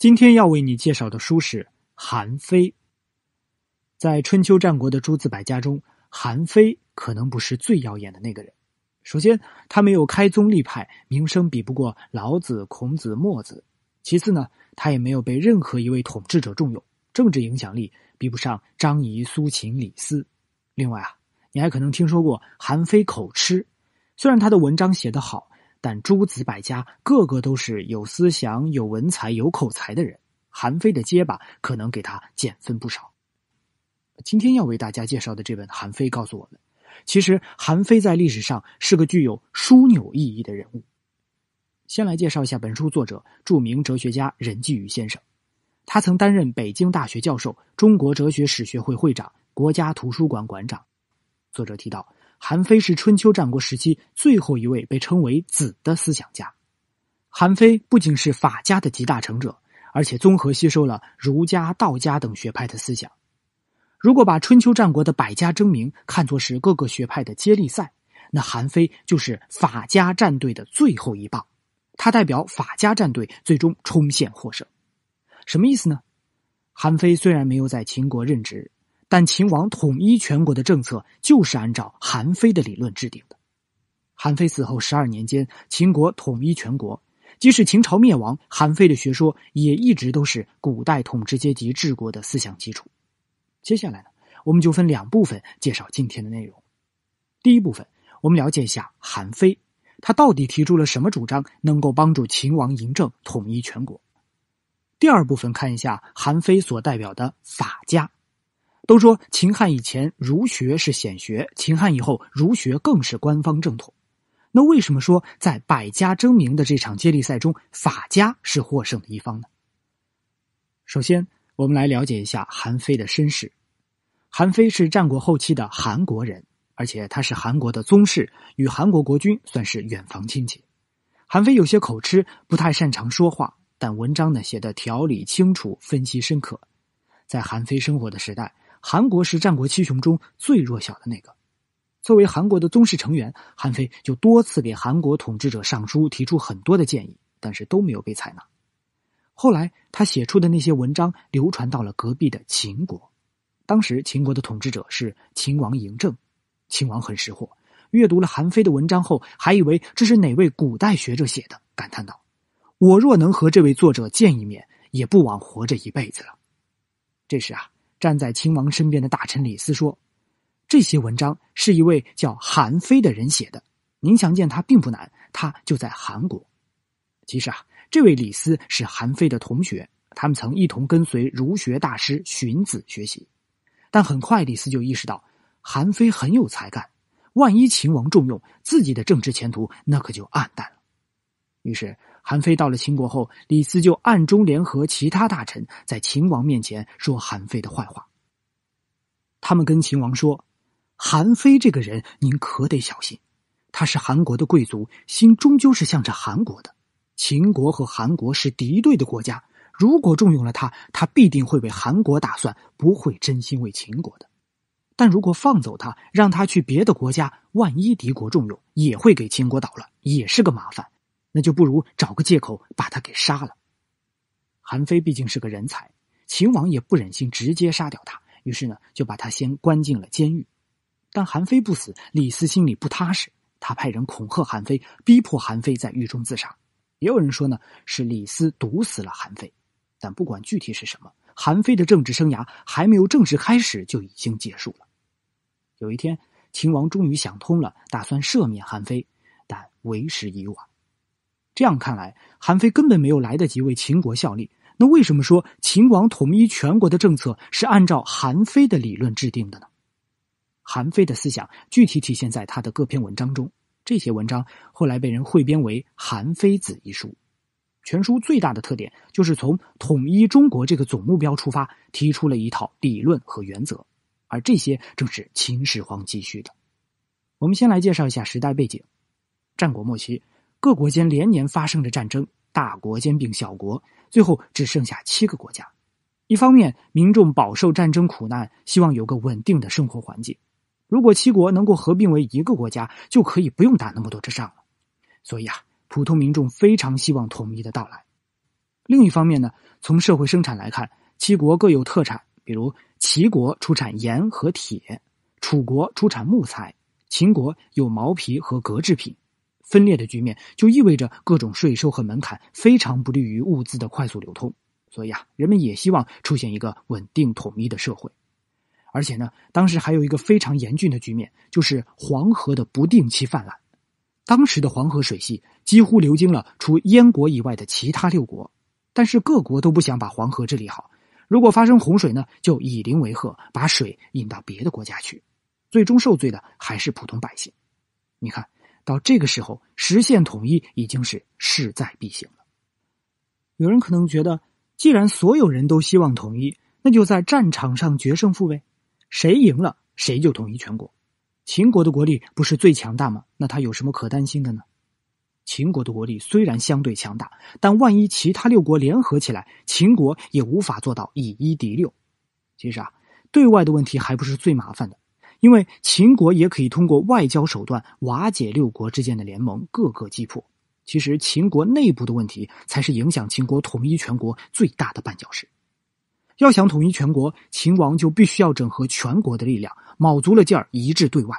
今天要为你介绍的书是《韩非》。在春秋战国的诸子百家中，韩非可能不是最耀眼的那个人。首先，他没有开宗立派，名声比不过老子、孔子、墨子；其次呢，他也没有被任何一位统治者重用，政治影响力比不上张仪、苏秦、李斯。另外啊，你还可能听说过韩非口吃，虽然他的文章写得好。但诸子百家个个都是有思想、有文采、有口才的人，韩非的结巴可能给他减分不少。今天要为大家介绍的这本《韩非》，告诉我们，其实韩非在历史上是个具有枢纽意义的人物。先来介绍一下本书作者，著名哲学家任继宇先生，他曾担任北京大学教授、中国哲学史学会会长、国家图书馆馆长。作者提到。韩非是春秋战国时期最后一位被称为“子”的思想家。韩非不仅是法家的集大成者，而且综合吸收了儒家、道家等学派的思想。如果把春秋战国的百家争鸣看作是各个学派的接力赛，那韩非就是法家战队的最后一棒，他代表法家战队最终冲线获胜。什么意思呢？韩非虽然没有在秦国任职。但秦王统一全国的政策就是按照韩非的理论制定的。韩非死后十二年间，秦国统一全国。即使秦朝灭亡，韩非的学说也一直都是古代统治阶级治国的思想基础。接下来呢，我们就分两部分介绍今天的内容。第一部分，我们了解一下韩非，他到底提出了什么主张，能够帮助秦王嬴政统一全国。第二部分，看一下韩非所代表的法家。都说秦汉以前儒学是显学，秦汉以后儒学更是官方正统。那为什么说在百家争鸣的这场接力赛中，法家是获胜的一方呢？首先，我们来了解一下韩非的身世。韩非是战国后期的韩国人，而且他是韩国的宗室，与韩国国君算是远房亲戚。韩非有些口吃，不太擅长说话，但文章呢写的条理清楚，分析深刻。在韩非生活的时代。韩国是战国七雄中最弱小的那个。作为韩国的宗室成员，韩非就多次给韩国统治者上书，提出很多的建议，但是都没有被采纳。后来，他写出的那些文章流传到了隔壁的秦国。当时，秦国的统治者是秦王嬴政。秦王很识货，阅读了韩非的文章后，还以为这是哪位古代学者写的，感叹道：“我若能和这位作者见一面，也不枉活着一辈子了。”这时啊。站在秦王身边的大臣李斯说：“这些文章是一位叫韩非的人写的，您想见他并不难，他就在韩国。其实啊，这位李斯是韩非的同学，他们曾一同跟随儒学大师荀子学习。但很快李斯就意识到，韩非很有才干，万一秦王重用，自己的政治前途那可就暗淡了。于是。”韩非到了秦国后，李斯就暗中联合其他大臣，在秦王面前说韩非的坏话。他们跟秦王说：“韩非这个人，您可得小心。他是韩国的贵族，心终究是向着韩国的。秦国和韩国是敌对的国家，如果重用了他，他必定会为韩国打算，不会真心为秦国的。但如果放走他，让他去别的国家，万一敌国重用，也会给秦国捣乱，也是个麻烦。”那就不如找个借口把他给杀了。韩非毕竟是个人才，秦王也不忍心直接杀掉他，于是呢就把他先关进了监狱。但韩非不死，李斯心里不踏实，他派人恐吓韩非，逼迫韩非在狱中自杀。也有人说呢是李斯毒死了韩非，但不管具体是什么，韩非的政治生涯还没有正式开始就已经结束了。有一天，秦王终于想通了，打算赦免韩非，但为时已晚。这样看来，韩非根本没有来得及为秦国效力。那为什么说秦王统一全国的政策是按照韩非的理论制定的呢？韩非的思想具体体现在他的各篇文章中，这些文章后来被人汇编为《韩非子》一书。全书最大的特点就是从统一中国这个总目标出发，提出了一套理论和原则，而这些正是秦始皇继续的。我们先来介绍一下时代背景：战国末期。各国间连年发生的战争，大国兼并小国，最后只剩下七个国家。一方面，民众饱受战争苦难，希望有个稳定的生活环境；如果七国能够合并为一个国家，就可以不用打那么多之仗了。所以啊，普通民众非常希望统一的到来。另一方面呢，从社会生产来看，七国各有特产，比如齐国出产盐和铁，楚国出产木材，秦国有毛皮和革制品。分裂的局面就意味着各种税收和门槛非常不利于物资的快速流通，所以啊，人们也希望出现一个稳定统一的社会。而且呢，当时还有一个非常严峻的局面，就是黄河的不定期泛滥。当时的黄河水系几乎流经了除燕国以外的其他六国，但是各国都不想把黄河治理好。如果发生洪水呢，就以邻为壑，把水引到别的国家去，最终受罪的还是普通百姓。你看。到这个时候，实现统一已经是势在必行了。有人可能觉得，既然所有人都希望统一，那就在战场上决胜负呗，谁赢了谁就统一全国。秦国的国力不是最强大吗？那他有什么可担心的呢？秦国的国力虽然相对强大，但万一其他六国联合起来，秦国也无法做到以一敌六。其实啊，对外的问题还不是最麻烦的。因为秦国也可以通过外交手段瓦解六国之间的联盟，各个击破。其实，秦国内部的问题才是影响秦国统一全国最大的绊脚石。要想统一全国，秦王就必须要整合全国的力量，卯足了劲儿一致对外。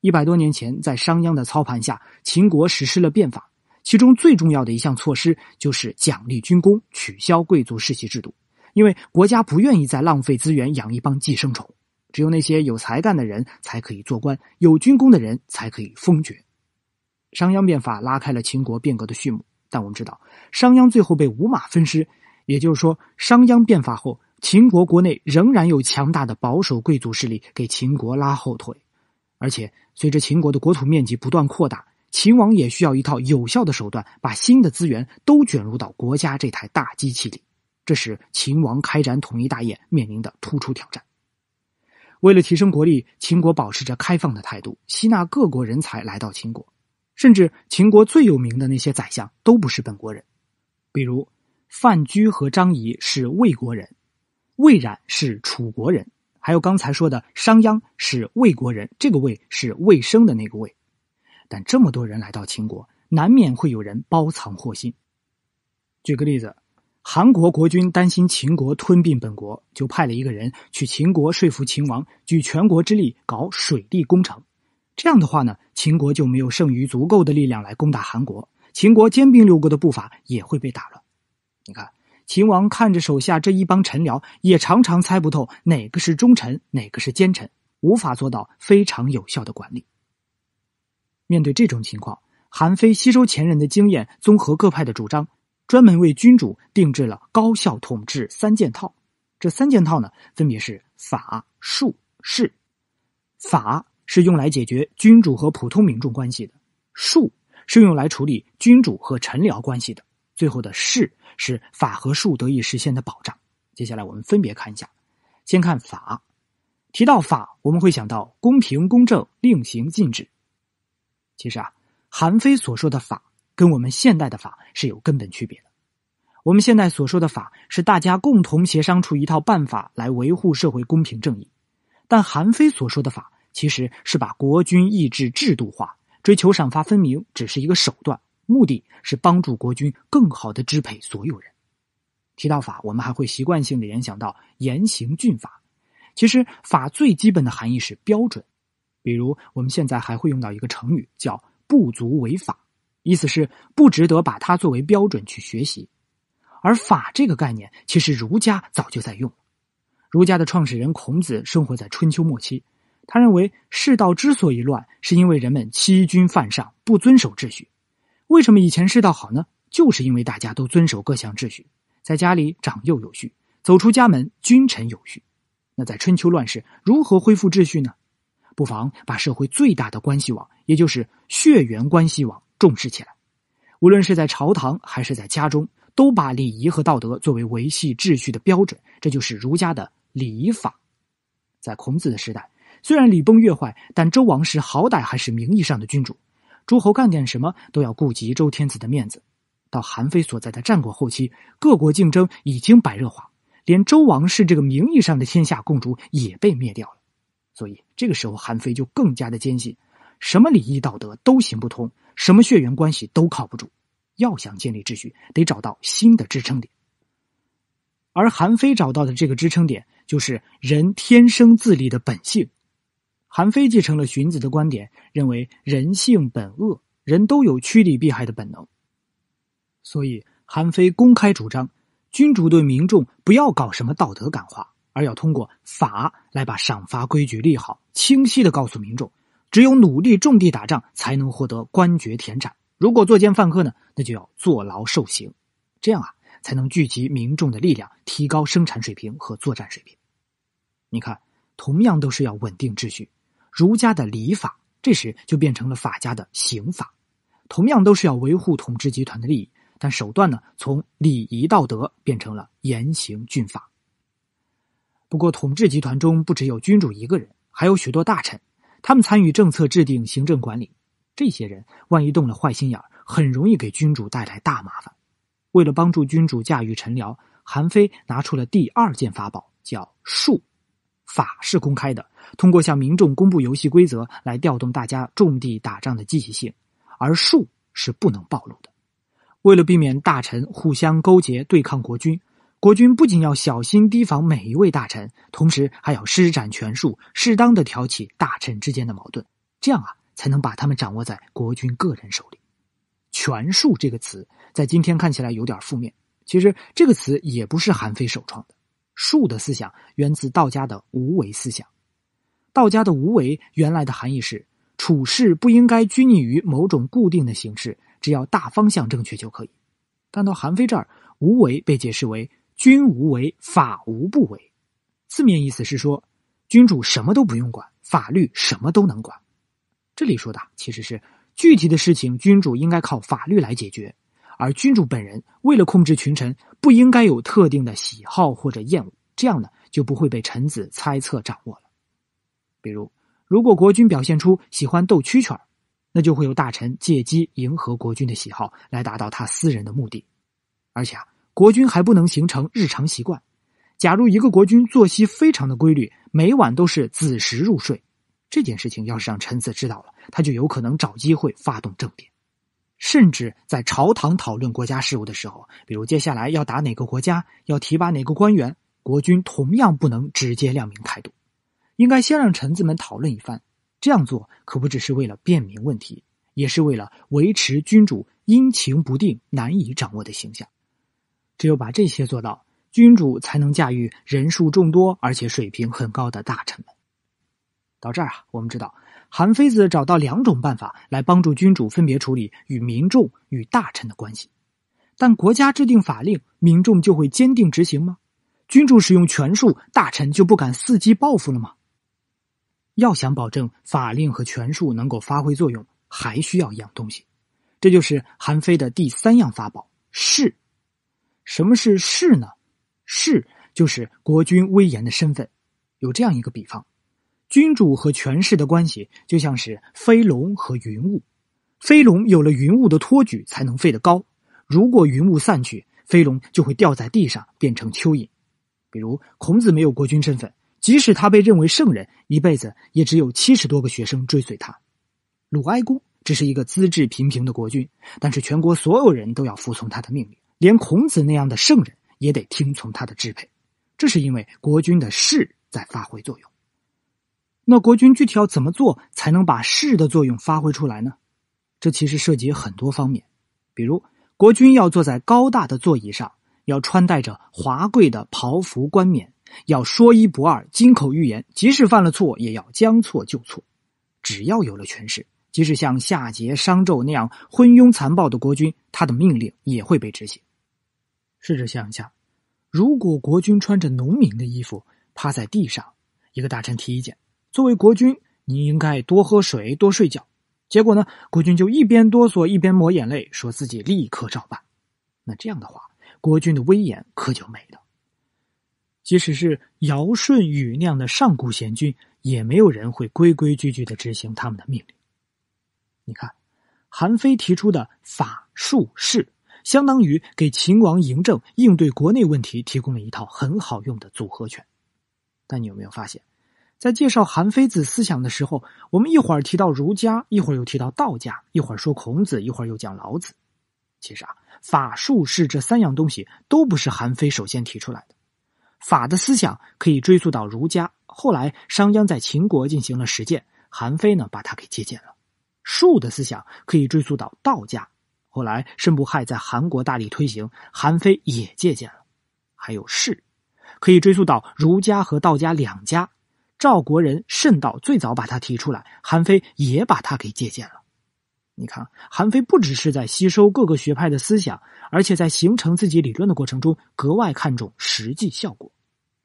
一百多年前，在商鞅的操盘下，秦国实施了变法，其中最重要的一项措施就是奖励军功，取消贵族世袭制度。因为国家不愿意再浪费资源养一帮寄生虫。只有那些有才干的人才可以做官，有军功的人才可以封爵。商鞅变法拉开了秦国变革的序幕，但我们知道，商鞅最后被五马分尸。也就是说，商鞅变法后，秦国国内仍然有强大的保守贵族势力给秦国拉后腿。而且，随着秦国的国土面积不断扩大，秦王也需要一套有效的手段，把新的资源都卷入到国家这台大机器里。这是秦王开展统一大业面临的突出挑战。为了提升国力，秦国保持着开放的态度，吸纳各国人才来到秦国。甚至秦国最有名的那些宰相都不是本国人，比如范雎和张仪是魏国人，魏冉是楚国人，还有刚才说的商鞅是魏国人，这个魏是魏生的那个魏。但这么多人来到秦国，难免会有人包藏祸心。举个例子。韩国国君担心秦国吞并本国，就派了一个人去秦国说服秦王，举全国之力搞水利工程。这样的话呢，秦国就没有剩余足够的力量来攻打韩国，秦国兼并六国的步伐也会被打乱。你看，秦王看着手下这一帮臣僚，也常常猜不透哪个是忠臣，哪个是奸臣，无法做到非常有效的管理。面对这种情况，韩非吸收前人的经验，综合各派的主张。专门为君主定制了高效统治三件套，这三件套呢，分别是法、术、士。法是用来解决君主和普通民众关系的，术是用来处理君主和臣僚关系的，最后的士是法和术得以实现的保障。接下来我们分别看一下，先看法。提到法，我们会想到公平公正、令行禁止。其实啊，韩非所说的法。跟我们现代的法是有根本区别的。我们现在所说的法是大家共同协商出一套办法来维护社会公平正义，但韩非所说的法其实是把国君意志制度化，追求赏罚分明只是一个手段，目的是帮助国君更好的支配所有人。提到法，我们还会习惯性的联想到严刑峻法。其实法最基本的含义是标准，比如我们现在还会用到一个成语叫“不足为法”。意思是不值得把它作为标准去学习，而“法”这个概念其实儒家早就在用。儒家的创始人孔子生活在春秋末期，他认为世道之所以乱，是因为人们欺君犯上，不遵守秩序。为什么以前世道好呢？就是因为大家都遵守各项秩序，在家里长幼有序，走出家门君臣有序。那在春秋乱世，如何恢复秩序呢？不妨把社会最大的关系网，也就是血缘关系网。重视起来，无论是在朝堂还是在家中，都把礼仪和道德作为维系秩序的标准。这就是儒家的礼法。在孔子的时代，虽然礼崩乐坏，但周王室好歹还是名义上的君主，诸侯干点什么都要顾及周天子的面子。到韩非所在的战国后期，各国竞争已经白热化，连周王室这个名义上的天下共主也被灭掉了。所以这个时候，韩非就更加的坚信。什么礼仪道德都行不通，什么血缘关系都靠不住。要想建立秩序，得找到新的支撑点。而韩非找到的这个支撑点，就是人天生自立的本性。韩非继承了荀子的观点，认为人性本恶，人都有趋利避害的本能。所以，韩非公开主张，君主对民众不要搞什么道德感化，而要通过法来把赏罚规矩立好，清晰的告诉民众。只有努力种地打仗，才能获得官爵田产。如果作奸犯科呢，那就要坐牢受刑。这样啊，才能聚集民众的力量，提高生产水平和作战水平。你看，同样都是要稳定秩序，儒家的礼法这时就变成了法家的刑法；同样都是要维护统治集团的利益，但手段呢，从礼仪道德变成了严刑峻法。不过，统治集团中不只有君主一个人，还有许多大臣。他们参与政策制定、行政管理，这些人万一动了坏心眼很容易给君主带来大麻烦。为了帮助君主驾驭臣僚，韩非拿出了第二件法宝，叫术。法是公开的，通过向民众公布游戏规则来调动大家种地打仗的积极性，而术是不能暴露的。为了避免大臣互相勾结对抗国君。国君不仅要小心提防每一位大臣，同时还要施展权术，适当的挑起大臣之间的矛盾，这样啊，才能把他们掌握在国君个人手里。权术这个词在今天看起来有点负面，其实这个词也不是韩非首创的。术的思想源自道家的无为思想。道家的无为原来的含义是处事不应该拘泥于某种固定的形式，只要大方向正确就可以。但到韩非这儿，无为被解释为。君无为，法无不为。字面意思是说，君主什么都不用管，法律什么都能管。这里说的其实是具体的事情，君主应该靠法律来解决，而君主本人为了控制群臣，不应该有特定的喜好或者厌恶，这样呢就不会被臣子猜测掌握了。比如，如果国君表现出喜欢斗蛐蛐儿，那就会有大臣借机迎合国君的喜好，来达到他私人的目的。而且啊。国君还不能形成日常习惯。假如一个国君作息非常的规律，每晚都是子时入睡，这件事情要是让臣子知道了，他就有可能找机会发动政变。甚至在朝堂讨论国家事务的时候，比如接下来要打哪个国家，要提拔哪个官员，国君同样不能直接亮明态度，应该先让臣子们讨论一番。这样做可不只是为了便民问题，也是为了维持君主阴晴不定、难以掌握的形象。只有把这些做到，君主才能驾驭人数众多而且水平很高的大臣们。到这儿啊，我们知道韩非子找到两种办法来帮助君主分别处理与民众与大臣的关系。但国家制定法令，民众就会坚定执行吗？君主使用权术，大臣就不敢伺机报复了吗？要想保证法令和权术能够发挥作用，还需要一样东西，这就是韩非的第三样法宝——势。什么是士呢？士就是国君威严的身份。有这样一个比方，君主和权势的关系就像是飞龙和云雾，飞龙有了云雾的托举才能飞得高，如果云雾散去，飞龙就会掉在地上变成蚯蚓。比如孔子没有国君身份，即使他被认为圣人，一辈子也只有七十多个学生追随他。鲁哀公只是一个资质平平的国君，但是全国所有人都要服从他的命令。连孔子那样的圣人也得听从他的支配，这是因为国君的势在发挥作用。那国君具体要怎么做才能把势的作用发挥出来呢？这其实涉及很多方面，比如国君要坐在高大的座椅上，要穿戴着华贵的袍服冠冕，要说一不二，金口玉言，即使犯了错也要将错就错。只要有了权势，即使像夏桀、商纣那样昏庸残暴的国君，他的命令也会被执行。试着想想，如果国君穿着农民的衣服趴在地上，一个大臣提意见，作为国君，你应该多喝水，多睡觉。结果呢，国君就一边哆嗦一边抹眼泪，说自己立刻照办。那这样的话，国君的威严可就没了。即使是尧舜禹那样的上古贤君，也没有人会规规矩矩的执行他们的命令。你看，韩非提出的法术士”。相当于给秦王嬴政应对国内问题提供了一套很好用的组合拳。但你有没有发现，在介绍韩非子思想的时候，我们一会儿提到儒家，一会儿又提到道家，一会儿说孔子，一会儿又讲老子。其实啊，法术是这三样东西都不是韩非首先提出来的。法的思想可以追溯到儒家，后来商鞅在秦国进行了实践，韩非呢把他给借鉴了。术的思想可以追溯到道家。后来，申不害在韩国大力推行，韩非也借鉴了。还有势，可以追溯到儒家和道家两家。赵国人慎道最早把他提出来，韩非也把他给借鉴了。你看，韩非不只是在吸收各个学派的思想，而且在形成自己理论的过程中，格外看重实际效果。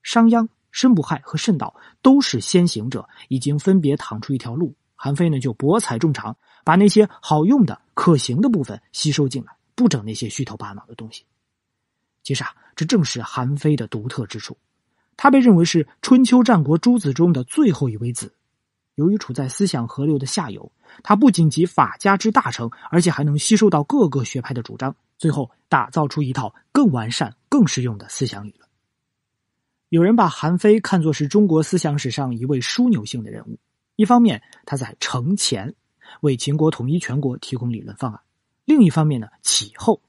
商鞅、申不害和慎道都是先行者，已经分别趟出一条路。韩非呢，就博采众长，把那些好用的。可行的部分吸收进来，不整那些虚头巴脑的东西。其实啊，这正是韩非的独特之处。他被认为是春秋战国诸子中的最后一位子。由于处在思想河流的下游，他不仅集法家之大成，而且还能吸收到各个学派的主张，最后打造出一套更完善、更实用的思想理论。有人把韩非看作是中国思想史上一位枢纽性的人物。一方面，他在承前。为秦国统一全国提供理论方案。另一方面呢，启后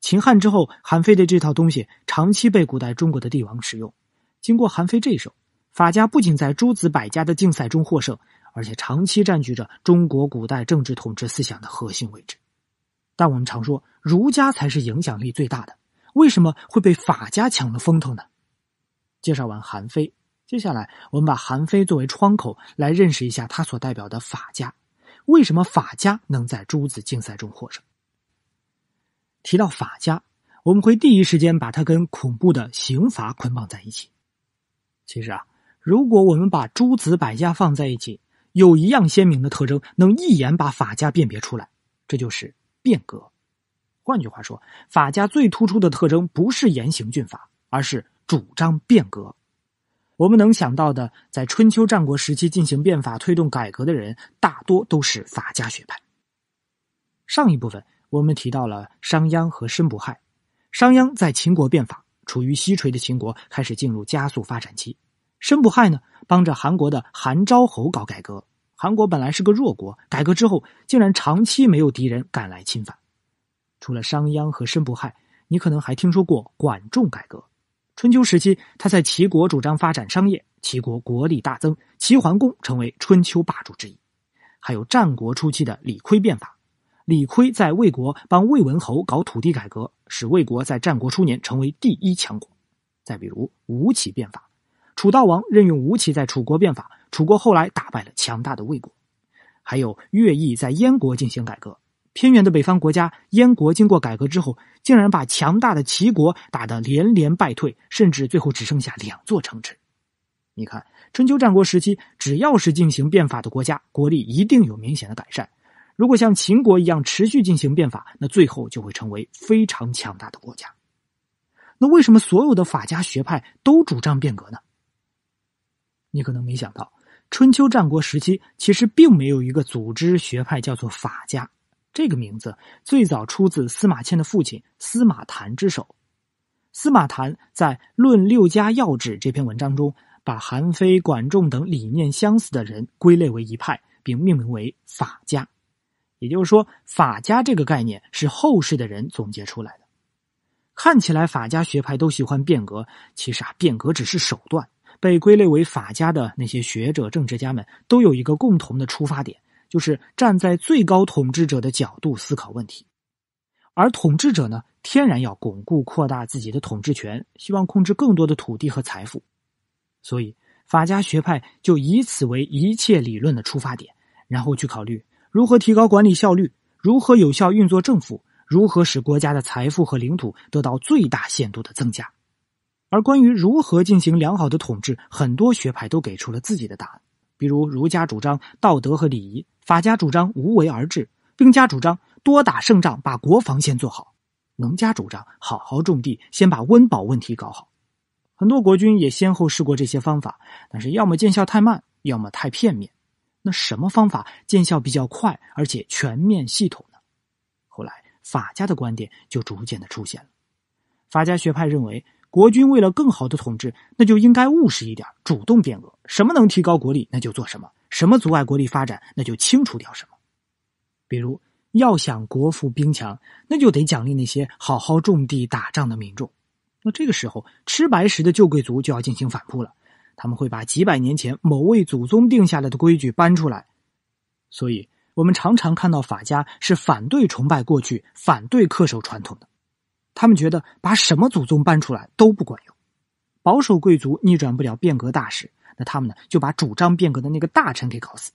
秦汉之后，韩非的这套东西长期被古代中国的帝王使用。经过韩非这一手，法家不仅在诸子百家的竞赛中获胜，而且长期占据着中国古代政治统治思想的核心位置。但我们常说儒家才是影响力最大的，为什么会被法家抢了风头呢？介绍完韩非，接下来我们把韩非作为窗口来认识一下他所代表的法家。为什么法家能在诸子竞赛中获胜？提到法家，我们会第一时间把它跟恐怖的刑罚捆绑在一起。其实啊，如果我们把诸子百家放在一起，有一样鲜明的特征，能一眼把法家辨别出来，这就是变革。换句话说，法家最突出的特征不是严刑峻法，而是主张变革。我们能想到的，在春秋战国时期进行变法、推动改革的人，大多都是法家学派。上一部分我们提到了商鞅和申不害。商鞅在秦国变法，处于西陲的秦国开始进入加速发展期。申不害呢，帮着韩国的韩昭侯搞改革。韩国本来是个弱国，改革之后竟然长期没有敌人敢来侵犯。除了商鞅和申不害，你可能还听说过管仲改革。春秋时期，他在齐国主张发展商业，齐国国力大增，齐桓公成为春秋霸主之一。还有战国初期的李悝变法，李悝在魏国帮魏文侯搞土地改革，使魏国在战国初年成为第一强国。再比如吴起变法，楚悼王任用吴起在楚国变法，楚国后来打败了强大的魏国。还有乐毅在燕国进行改革。偏远的北方国家燕国经过改革之后，竟然把强大的齐国打得连连败退，甚至最后只剩下两座城池。你看，春秋战国时期，只要是进行变法的国家，国力一定有明显的改善。如果像秦国一样持续进行变法，那最后就会成为非常强大的国家。那为什么所有的法家学派都主张变革呢？你可能没想到，春秋战国时期其实并没有一个组织学派叫做法家。这个名字最早出自司马迁的父亲司马谈之手。司马谈在《论六家要旨》这篇文章中，把韩非、管仲等理念相似的人归类为一派，并命名为法家。也就是说，法家这个概念是后世的人总结出来的。看起来法家学派都喜欢变革，其实啊，变革只是手段。被归类为法家的那些学者、政治家们，都有一个共同的出发点。就是站在最高统治者的角度思考问题，而统治者呢，天然要巩固、扩大自己的统治权，希望控制更多的土地和财富。所以，法家学派就以此为一切理论的出发点，然后去考虑如何提高管理效率，如何有效运作政府，如何使国家的财富和领土得到最大限度的增加。而关于如何进行良好的统治，很多学派都给出了自己的答案。比如儒家主张道德和礼仪，法家主张无为而治，兵家主张多打胜仗，把国防先做好，农家主张好好种地，先把温饱问题搞好。很多国君也先后试过这些方法，但是要么见效太慢，要么太片面。那什么方法见效比较快，而且全面系统呢？后来法家的观点就逐渐的出现了。法家学派认为。国君为了更好的统治，那就应该务实一点，主动变革。什么能提高国力，那就做什么；什么阻碍国力发展，那就清除掉什么。比如，要想国富兵强，那就得奖励那些好好种地打仗的民众。那这个时候，吃白食的旧贵族就要进行反扑了。他们会把几百年前某位祖宗定下来的规矩搬出来。所以我们常常看到法家是反对崇拜过去、反对恪守传统的。他们觉得把什么祖宗搬出来都不管用，保守贵族逆转不了变革大势，那他们呢就把主张变革的那个大臣给搞死。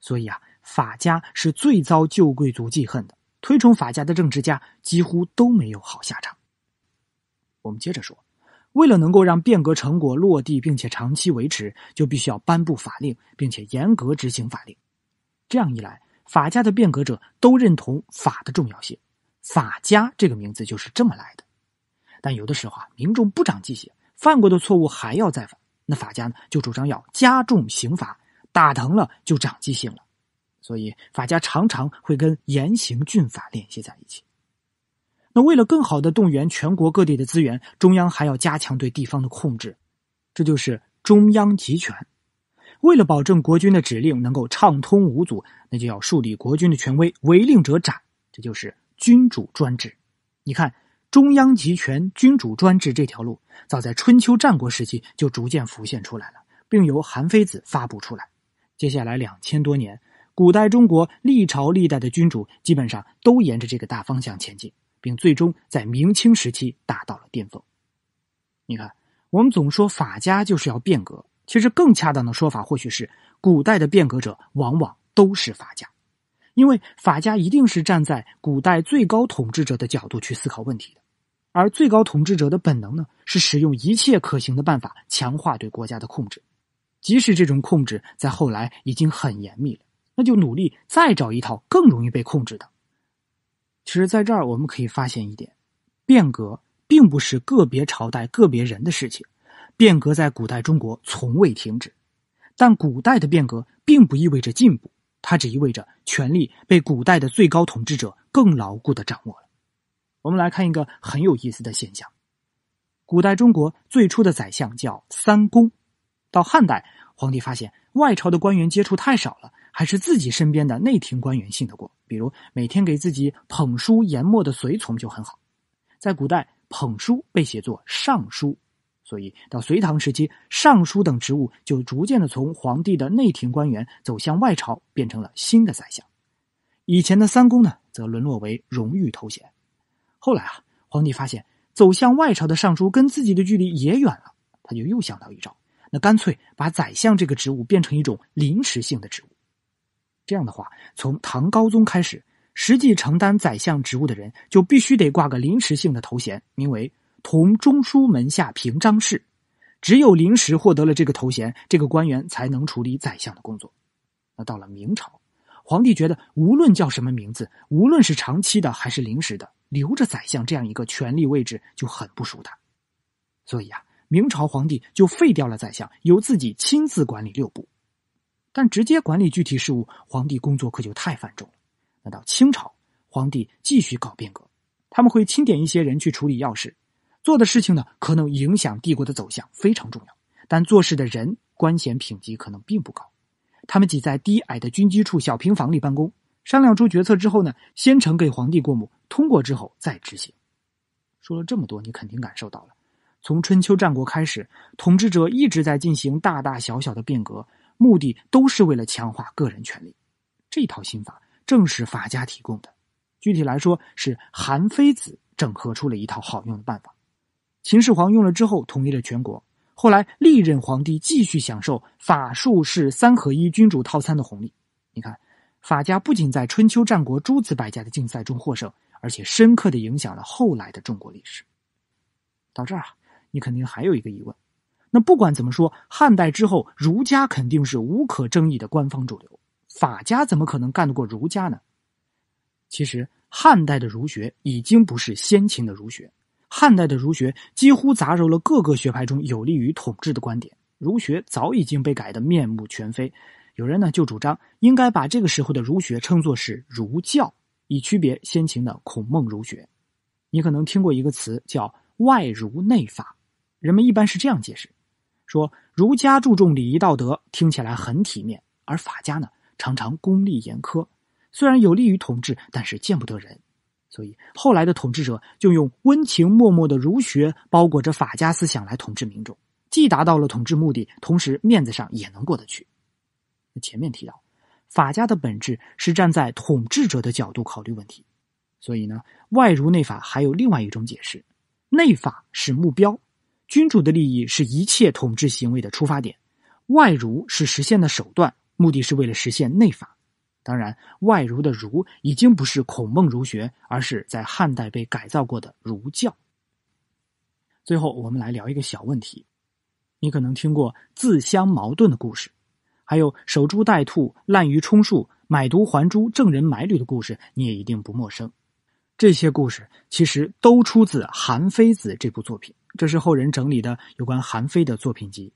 所以啊，法家是最遭旧贵族记恨的，推崇法家的政治家几乎都没有好下场。我们接着说，为了能够让变革成果落地并且长期维持，就必须要颁布法令，并且严格执行法令。这样一来，法家的变革者都认同法的重要性。法家这个名字就是这么来的，但有的时候啊，民众不长记性，犯过的错误还要再犯。那法家呢，就主张要加重刑罚，打疼了就长记性了。所以法家常常会跟严刑峻法联系在一起。那为了更好的动员全国各地的资源，中央还要加强对地方的控制，这就是中央集权。为了保证国君的指令能够畅通无阻，那就要树立国君的权威，违令者斩。这就是。君主专制，你看，中央集权君主专制这条路，早在春秋战国时期就逐渐浮现出来了，并由韩非子发布出来。接下来两千多年，古代中国历朝历代的君主基本上都沿着这个大方向前进，并最终在明清时期达到了巅峰。你看，我们总说法家就是要变革，其实更恰当的说法或许是：古代的变革者往往都是法家。因为法家一定是站在古代最高统治者的角度去思考问题的，而最高统治者的本能呢，是使用一切可行的办法强化对国家的控制，即使这种控制在后来已经很严密了，那就努力再找一套更容易被控制的。其实，在这儿我们可以发现一点：变革并不是个别朝代个别人的事情，变革在古代中国从未停止，但古代的变革并不意味着进步。它只意味着权力被古代的最高统治者更牢固的掌握了。我们来看一个很有意思的现象：古代中国最初的宰相叫三公，到汉代，皇帝发现外朝的官员接触太少了，还是自己身边的内廷官员信得过。比如每天给自己捧书研墨的随从就很好，在古代捧书被写作尚书。所以，到隋唐时期，尚书等职务就逐渐的从皇帝的内廷官员走向外朝，变成了新的宰相。以前的三公呢，则沦落为荣誉头衔。后来啊，皇帝发现走向外朝的尚书跟自己的距离也远了，他就又想到一招，那干脆把宰相这个职务变成一种临时性的职务。这样的话，从唐高宗开始，实际承担宰相职务的人就必须得挂个临时性的头衔，名为。同中书门下平章事，只有临时获得了这个头衔，这个官员才能处理宰相的工作。那到了明朝，皇帝觉得无论叫什么名字，无论是长期的还是临时的，留着宰相这样一个权力位置就很不舒坦。所以啊，明朝皇帝就废掉了宰相，由自己亲自管理六部。但直接管理具体事务，皇帝工作可就太繁重了。那到清朝，皇帝继续搞变革，他们会钦点一些人去处理要事。做的事情呢，可能影响帝国的走向，非常重要。但做事的人官衔品级可能并不高，他们挤在低矮的军机处小平房里办公，商量出决策之后呢，先呈给皇帝过目，通过之后再执行。说了这么多，你肯定感受到了，从春秋战国开始，统治者一直在进行大大小小的变革，目的都是为了强化个人权利。这套心法正是法家提供的，具体来说是韩非子整合出了一套好用的办法。秦始皇用了之后，统一了全国。后来历任皇帝继续享受法术是三合一君主套餐的红利。你看，法家不仅在春秋战国诸子百家的竞赛中获胜，而且深刻的影响了后来的中国历史。到这儿啊，你肯定还有一个疑问：那不管怎么说，汉代之后儒家肯定是无可争议的官方主流，法家怎么可能干得过儒家呢？其实，汉代的儒学已经不是先秦的儒学。汉代的儒学几乎杂糅了各个学派中有利于统治的观点，儒学早已经被改得面目全非。有人呢就主张应该把这个时候的儒学称作是儒教，以区别先秦的孔孟儒学。你可能听过一个词叫“外儒内法”，人们一般是这样解释：说儒家注重礼仪道德，听起来很体面；而法家呢常常功利严苛，虽然有利于统治，但是见不得人。所以后来的统治者就用温情脉脉的儒学包裹着法家思想来统治民众，既达到了统治目的，同时面子上也能过得去。那前面提到，法家的本质是站在统治者的角度考虑问题，所以呢，外儒内法还有另外一种解释：内法是目标，君主的利益是一切统治行为的出发点；外儒是实现的手段，目的是为了实现内法。当然，外儒的“儒”已经不是孔孟儒学，而是在汉代被改造过的儒教。最后，我们来聊一个小问题：你可能听过自相矛盾的故事，还有守株待兔、滥竽充数、买椟还珠、赠人买履的故事，你也一定不陌生。这些故事其实都出自《韩非子》这部作品，这是后人整理的有关韩非的作品集。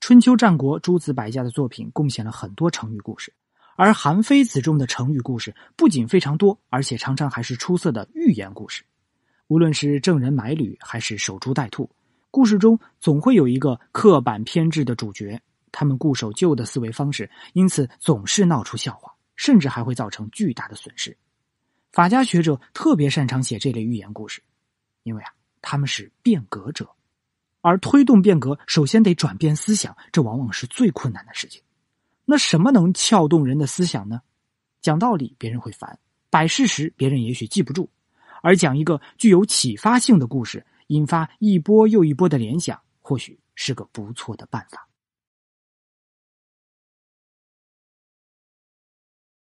春秋战国诸子百家的作品贡献了很多成语故事。而韩非子中的成语故事不仅非常多，而且常常还是出色的寓言故事。无论是郑人买履还是守株待兔，故事中总会有一个刻板偏执的主角，他们固守旧的思维方式，因此总是闹出笑话，甚至还会造成巨大的损失。法家学者特别擅长写这类寓言故事，因为啊，他们是变革者，而推动变革首先得转变思想，这往往是最困难的事情。那什么能撬动人的思想呢？讲道理，别人会烦；摆事实，别人也许记不住；而讲一个具有启发性的故事，引发一波又一波的联想，或许是个不错的办法。